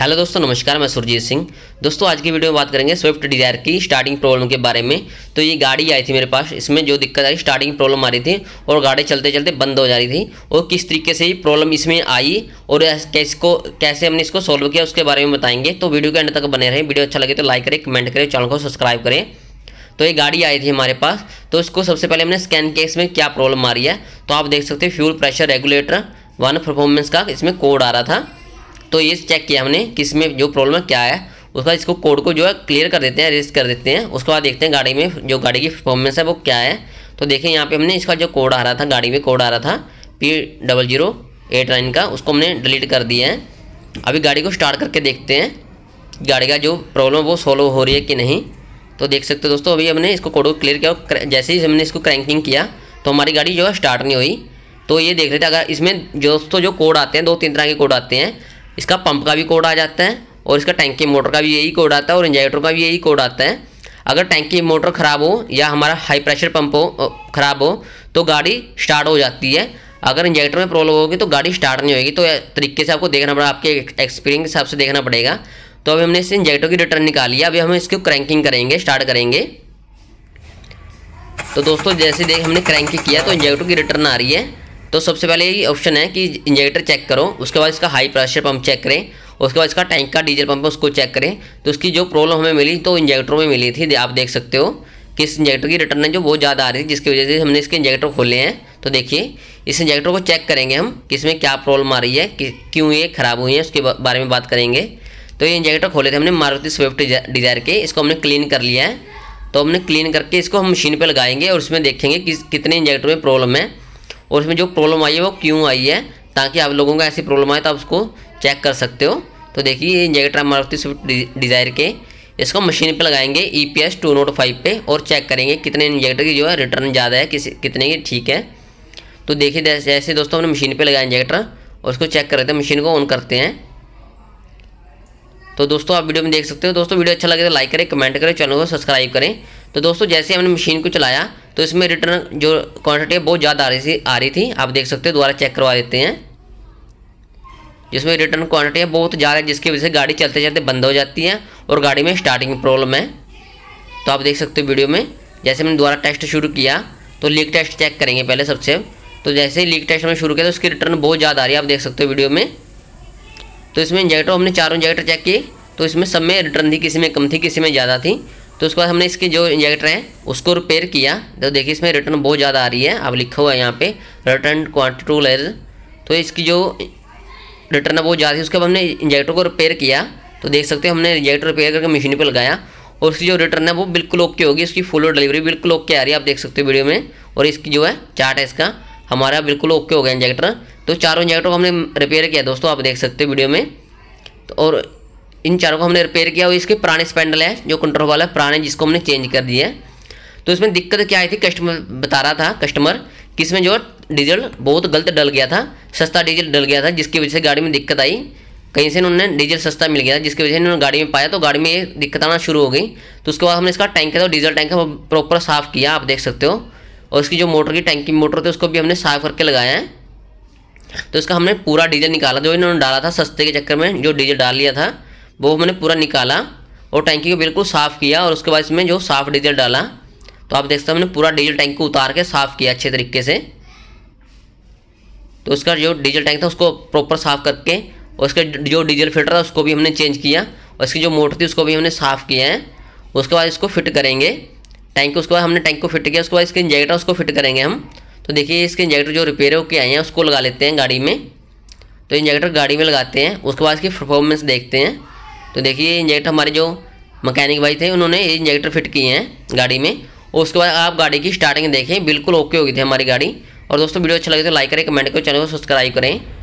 hello दोस्तों नमस्कार मैं सुरजीत सिंह दोस्तों आज की वीडियो में बात करेंगे स्विफ्ट डिजायर की स्टार्टिंग प्रॉब्लम के बारे में तो ये गाड़ी आई थी मेरे पास इसमें जो दिक्कत आई स्टार्टिंग प्रॉब्लम आ रही थी और गाड़ी चलते चलते बंद हो जा रही थी और किस तरीके से प्रॉब्लम इसमें आई और को कैसे हमने इसको सॉल्व किया उसके बारे में बताएंगे तो वीडियो के अंड तक बने रहें वीडियो अच्छा लगे तो लाइक करें कमेंट करें चैनल को सब्सक्राइब करें तो ये गाड़ी आई थी हमारे पास तो इसको सबसे पहले हमने स्कैन केस में क्या प्रॉब्लम आ रही है तो आप देख सकते हैं fuel pressure regulator one performance का इसमें कोड आ रहा था तो ये चेक किया हमने कि इसमें जो प्रॉब्लम है क्या है उसका इसको कोड को जो है क्लियर कर देते हैं रेस्ट कर देते हैं उसके बाद देखते हैं गाड़ी में जो गाड़ी की परफॉर्मेंस है वो क्या है तो देखें यहाँ पे हमने इसका जो कोड आ रहा था गाड़ी में कोड आ रहा था P double zero eight nine का उसको हमने डिलीट कर दिया है अभी गाड़ी को स्टार्ट करके देखते हैं गाड़ी का जो प्रॉब्लम वो सॉल्व हो रही है कि नहीं तो देख सकते हो दोस्तों अभी हमने इसको कोड को क्लियर किया जैसे ही हमने इसको क्रैंकिंग किया तो हमारी गाड़ी जो है स्टार्ट नहीं हुई तो ये देख रहे थे अगर इसमें दोस्तों जो कोड आते हैं दो तीन तरह के कोड आते हैं इसका पंप का भी कोड आ जाता है और इसका टैंकी मोटर का भी यही कोड आता है और इंजेक्टर का भी यही कोड आता है अगर टैंकी मोटर ख़राब हो या हमारा हाई प्रेशर पंप हो ख़राब हो तो गाड़ी स्टार्ट हो जाती है अगर इंजेक्टर में प्रॉब्लम होगी तो गाड़ी स्टार्ट नहीं होगी तो तरीके से आपको देखना पड़ेगा आपके एक्सपीरियंस के हिसाब से देखना पड़ेगा तो अभी हमने इस इंजेक्टर की रिटर्न निकाली अभी हम इसको क्रैंकिंग करेंगे स्टार्ट करेंगे तो दोस्तों जैसे देख हमने क्रैंकिंग किया तो इंजेक्टर की रिटर्न आ रही है तो सबसे पहले यही ऑप्शन है कि इंजेक्टर चेक करो उसके बाद इसका हाई प्रेशर पंप चेक करें उसके बाद इसका टैंक का डीजल पंप उसको चेक करें तो उसकी जो प्रॉब्लम हमें मिली तो इंजेक्टरों में मिली थी आप देख सकते हो कि इस इंजेक्टर की रिटर्न है जो बहुत ज़्यादा आ रही थी जिसकी वजह से हमने इसके इंजेक्टर खोले हैं तो देखिए इस इंजेक्टर को चेक करेंगे हम कि इसमें क्या प्रॉब्लम आ रही है कि क्यों ये ख़राब हुई है उसके बारे में बात करेंगे तो ये इंजेक्टर खोले थे हमने मारुति स्विफ्ट डिजायर के इसको हमने क्लीन कर लिया है तो हमने क्लीन करके इसको हम मशीन पर लगाएंगे और उसमें देखेंगे कि कितने इंजेक्टर में प्रॉब्लम है और उसमें जो प्रॉब्लम आई है वो क्यों आई है ताकि आप लोगों का ऐसी प्रॉब्लम आए तो आप उसको चेक कर सकते हो तो देखिए ये जेगट्रा मारुति स्विफ्ट डिज़ायर के इसको मशीन पे लगाएंगे E P S two note five पर और चेक करेंगे कितने इंजेक्टर की जो है रिटर्न ज़्यादा है किस कितने की ठीक है तो देखिए जैसे दोस्तों हमने मशीन पे लगाया इंजेक्टर और उसको चेक करते हैं मशीन को ऑन करते हैं तो दोस्तों आप वीडियो में देख सकते हो दोस्तों वीडियो अच्छा लगे तो लाइक करें कमेंट करें चैनल को सब्सक्राइब करें तो दोस्तों जैसे हमने मशीन को चलाया तो इसमें रिटर्न जो क्वांटिटी है बहुत ज़्यादा आ रही थी आ रही थी आप देख सकते हो दोबारा चेक करवा देते हैं जिसमें रिटर्न क्वांटिटी है बहुत ज़्यादा है जिसकी वजह से गाड़ी चलते चलते बंद हो जाती है और गाड़ी में स्टार्टिंग प्रॉब्लम है तो आप देख सकते हो वीडियो में जैसे मैंने दोबारा टेस्ट शुरू किया तो लीक टेस्ट चेक करेंगे पहले सबसे तो जैसे लीक टेस्ट में शुरू किया तो उसकी रिटर्न बहुत ज़्यादा आ रही है आप देख सकते हो वीडियो में तो इसमें इंजेक्टर हमने चारों इंजेक्टर चेक किए तो इसमें सब में रिटर्न थी किसी में कम थी किसी में ज़्यादा थी तो उसके बाद हमने इसके जो इंजेक्टर है उसको रिपेयर किया तो देखिए इसमें रिटर्न बहुत ज़्यादा आ रही है अब लिखा हुआ है यहाँ पे रिटर्न टू लेर तो इसकी जो रिटर्न है बहुत ज़्यादा है उसके बाद हमने इंजेक्टर को रिपेयर किया तो देख सकते हो हमने इंजेक्टर रिपेयर करके मशीन पर लगाया और उसकी जो रिटर्न है वो बिल्कुल ओके होगी उसकी फुल डिलीवरी बिल्कुल ओके आ रही है आप देख सकते हो वीडियो में और इसकी जो है चार्ट है इसका हमारा बिल्कुल ओके हो गया इंजेक्टर तो चारों इंजेक्टर को हमने रिपेयर किया दोस्तों आप देख सकते हो वीडियो में तो और इन चारों को हमने रिपेयर किया और इसके पुराने स्पैंडल है जो कंट्रोल वाला है पुराने जिसको हमने चेंज कर दिए तो इसमें दिक्कत क्या आई थी कस्टमर बता रहा था कस्टमर कि इसमें जो डीजल बहुत गलत डल गया था सस्ता डीजल डल गया था जिसकी वजह से गाड़ी में दिक्कत आई कहीं से उन्होंने डीजल सस्ता मिल गया था जिसकी वजह से उन्होंने गाड़ी में पाया तो गाड़ी में ये दिक्कत आना शुरू हो गई तो उसके बाद हमने इसका टैंक था डीजल टैंक है प्रॉपर साफ़ किया आप देख सकते हो और उसकी जो मोटर की टैंकी मोटर थी उसको भी हमने साफ़ करके लगाया है तो इसका हमने पूरा डीजल निकाला जो इन्होंने डाला था सस्ते के चक्कर में जो डीजल डाल लिया था वो मैंने पूरा निकाला और टैंकी को बिल्कुल साफ़ किया और उसके बाद इसमें जो साफ़ डीजल डाला तो आप देख सकते हो मैंने पूरा डीजल टैंक को उतार के साफ़ किया अच्छे तरीके से तो उसका जो डीजल टैंक था उसको प्रॉपर साफ़ करके और उसका जो डीजल फिल्टर था उसको भी हमने चेंज किया और इसकी जो मोटर थी उसको भी हमने साफ़ किया है उसके बाद इसको फिट करेंगे टैंक उसके बाद हमने टैंक को फिट किया उसके बाद इसके इंजेक्टर उसको फिट करेंगे हम तो देखिए इसके इंजेक्टर जो रिपेयर होके आए हैं उसको लगा लेते हैं गाड़ी में तो इंजेक्टर गाड़ी में लगाते हैं उसके बाद इसकी परफॉर्मेंस देखते हैं तो देखिए इंजेक्टर हमारे जो मकैनिक भाई थे उन्होंने ये इंजेक्टर फिट किए हैं गाड़ी में और उसके बाद आप गाड़ी की स्टार्टिंग देखें बिल्कुल ओके हो गई थी हमारी गाड़ी और दोस्तों वीडियो अच्छा लगे तो लाइक करें कमेंट करें चैनल को सब्सक्राइब करें